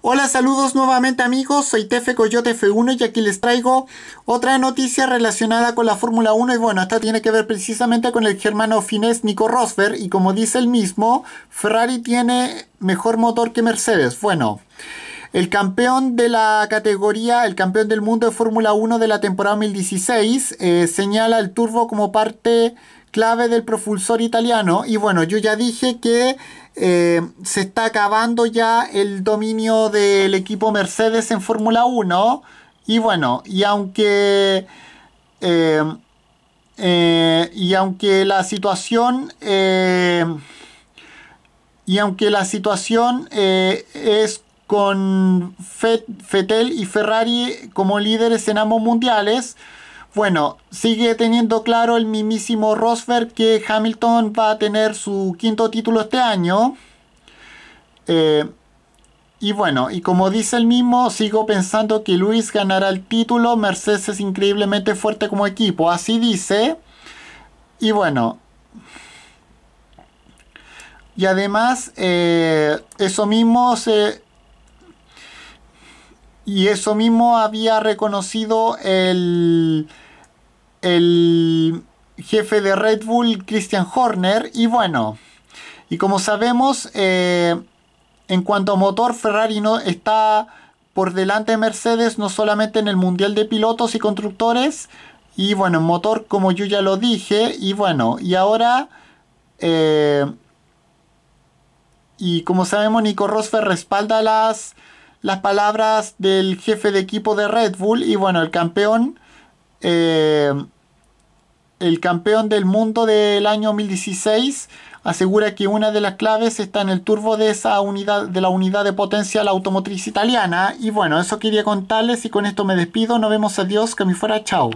Hola, saludos nuevamente amigos, soy Tefe Coyote F1 y aquí les traigo otra noticia relacionada con la Fórmula 1 y bueno, esta tiene que ver precisamente con el germano finés Nico Rosberg y como dice el mismo, Ferrari tiene mejor motor que Mercedes. Bueno, el campeón de la categoría, el campeón del mundo de Fórmula 1 de la temporada 2016, eh, señala el turbo como parte clave del propulsor italiano. Y bueno, yo ya dije que eh, se está acabando ya el dominio del equipo Mercedes en Fórmula 1. Y bueno, y aunque... Eh, y aunque la situación... y aunque la situación es con Fettel y Ferrari como líderes en ambos mundiales. Bueno, sigue teniendo claro el mismísimo Rosberg que Hamilton va a tener su quinto título este año. Eh, y bueno, y como dice el mismo, sigo pensando que Luis ganará el título. Mercedes es increíblemente fuerte como equipo, así dice. Y bueno. Y además, eh, eso mismo se, y eso mismo había reconocido el, el jefe de Red Bull, Christian Horner. Y bueno, y como sabemos, eh, en cuanto a motor, Ferrari no está por delante de Mercedes, no solamente en el Mundial de Pilotos y Constructores. Y bueno, en motor, como yo ya lo dije. Y bueno, y ahora... Eh, y como sabemos, Nico Rosfer respalda las las palabras del jefe de equipo de Red Bull y bueno, el campeón, eh, el campeón del mundo del año 2016 asegura que una de las claves está en el turbo de esa unidad de la unidad de potencia la automotriz italiana y bueno, eso quería contarles y con esto me despido, nos vemos, adiós, que me fuera, chao.